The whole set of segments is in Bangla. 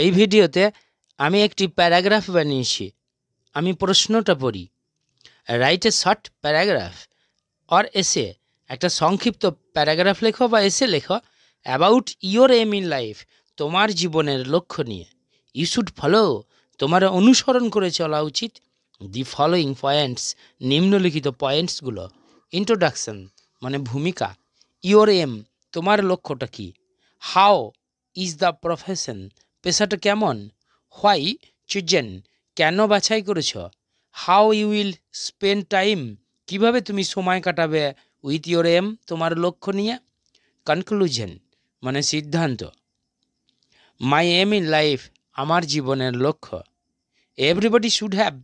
এই ভিডিওতে আমি একটি প্যারাগ্রাফ বানিয়েছি আমি প্রশ্নটা পড়ি write a short paragraph or essay একটা সংক্ষিপ্ত প্যারাগ্রাফ লেখো বা এসে লেখো about your aim in life তোমার জীবনের লক্ষ্য নিয়ে ইউ শুড ফলো তোমার অনুসরণ করে চলা উচিত দি ফলোয়িং পয়েন্টস নিম্নলিখিত পয়েন্টসগুলো ইন্ট্রোডাকশন মানে ভূমিকা ইয়োর এম তোমার লক্ষ্যটা কি হাও ইজ দ্য প্রফেশন পেশাটা কেমন হোয়াই চুজেন কেন বাছাই করেছ how you will spend time কিভাবে তুমি সময় কাটাবে উইথ ইউর এম তোমার লক্ষ্য নিয়ে কনক্লুজন মানে সিদ্ধান্ত মাই এম ইন লাইফ আমার জীবনের লক্ষ্য এভরিবডি শুড হ্যাভ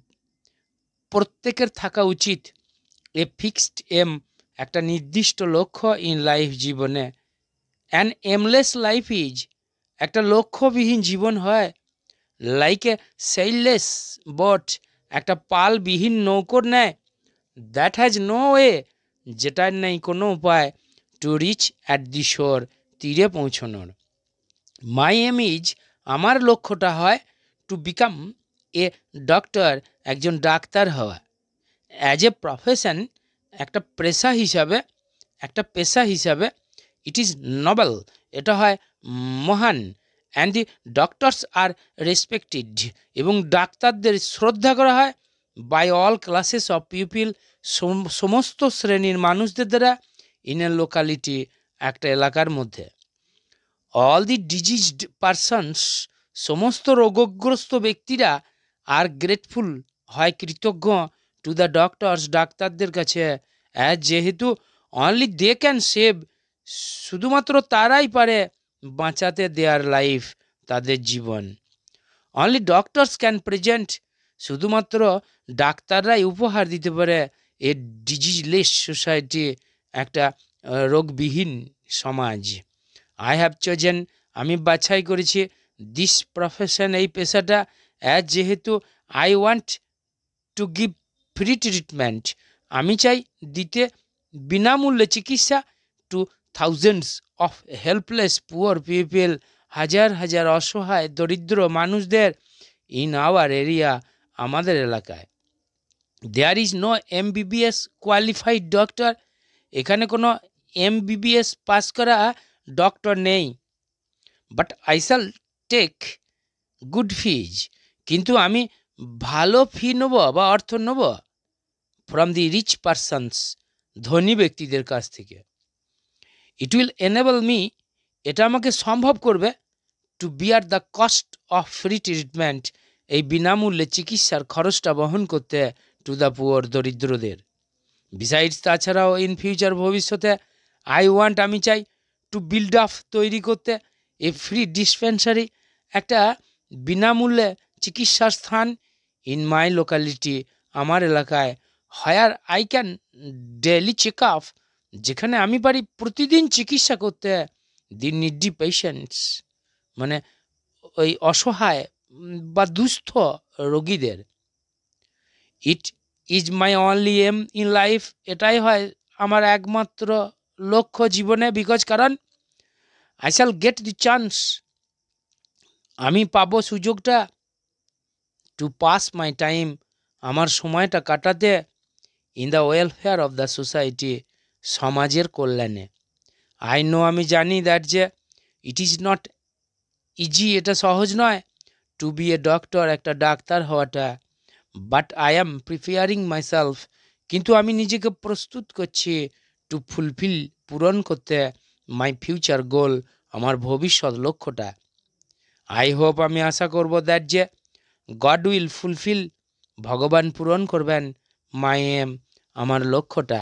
প্রত্যেকের থাকা উচিত এ ফিক্সড এম একটা নির্দিষ্ট লক্ষ্য ইন লাইফ জীবনে অ্যান এমলেস লাইফ ইজ একটা লক্ষ্যবিহীন জীবন হয় লাইক এ সেইললেস বট একটা পালবিহীন নৌকর নেয় দ্যাট হ্যাজ নো ওয়ে যেটার নেই কোনো উপায় টু রিচ অ্যাট দি শোর তীরে পৌঁছানোর মাই এম ইজ আমার লক্ষ্যটা হয় টু বিকাম এ ডক্টর একজন ডাক্তার হওয়া অ্যাজ এ প্রফেশন একটা পেশা হিসাবে একটা পেশা হিসাবে ইট ইজ নবেল এটা হয় মহান and the doctors are respected এবং ডাক্তারদের শ্রদ্ধা করা হয় by all classes of people সমস্ত শ্রেণীর মানুষদের দ্বারা ইন এ লোকালিটি একটা এলাকার মধ্যে অল দি ডিজিজড পারসনস সমস্ত রোগগ্রস্ত ব্যক্তিরা আর গ্রেটফুল হয় কৃতজ্ঞ টু দ্য ডক্টরস ডাক্তারদের কাছে যেহেতু অনলি দে ক্যান সেভ শুধুমাত্র তারাই পারে বাঁচাতে দেয়ার লাইফ তাদের জীবন অনলি ডক্টরস ক্যান প্রেজেন্ট শুধুমাত্র ডাক্তাররাই উপহার দিতে পারে এ ডিজিজলেস সোসাইটি একটা রোগবিহীন সমাজ আই হ্যাভ চোজেন আমি বাছাই করেছি দিস প্রফেশন এই পেশাটা অ্যাজ যেহেতু I want to give free treatment আমি চাই দিতে বিনামূল্যে চিকিৎসা to thousands of helpless poor people হাজার হাজার অসহায় দরিদ্র মানুষদের ইন আওয়ার এরিয়া আমাদের এলাকায় there is no MBBS qualified doctor এখানে কোনো এমবিবিএস পাস করা ডক্টর নেই but I shall take good fees কিন্তু আমি ভালো ফি নেব বা অর্থ নেব ফ্রম দি রিচ পারসনস ধনী ব্যক্তিদের কাছ থেকে ইট উইল এনেবল মি এটা আমাকে সম্ভব করবে to bear the cost of free treatment এই বিনামূল্যে চিকিৎসার খরচটা বহন করতে টু দ্য পুয়ার দরিদ্রদের বিসাইডস তাছাড়াও ইন ফিউচার ভবিষ্যতে আই ওয়ান্ট আমি চাই টু বিল্ড আপ তৈরি করতে এ ফ্রি ডিসপেন্সারি একটা বিনামূল্যে চিকিৎসার স্থান ইন মাই লোকালিটি আমার এলাকায় where I can daily check up যেখানে আমি পারি প্রতিদিন চিকিৎসা করতে দি নিডি পেশেন্টস মানে ওই অসহায় বা দুস্থ রোগীদের it is my only aim in life এটাই হয় আমার একমাত্র লক্ষ্য জীবনে বিকজ কারণ I shall get the chance আমি পাব সুযোগটা টু পাস মাই টাইম আমার সময়টা কাটাতে in the welfare of the society সমাজের কল্যাণে আই নো আমি জানি দ্যাট যে ইট ইজ নট ইজি এটা সহজ নয় টু বি এ ডক্টর একটা ডাক্তার হওয়াটা but I am preparing myself কিন্তু আমি নিজেকে প্রস্তুত করছি টু ফুলফিল পূরণ করতে মাই ফিউচার গোল আমার ভবিষ্যৎ লক্ষ্যটা আই হোপ আমি আশা করব দ্যাট যে গড উইল ফুলফিল ভগবান পূরণ করবেন মাই এম আমার লক্ষ্যটা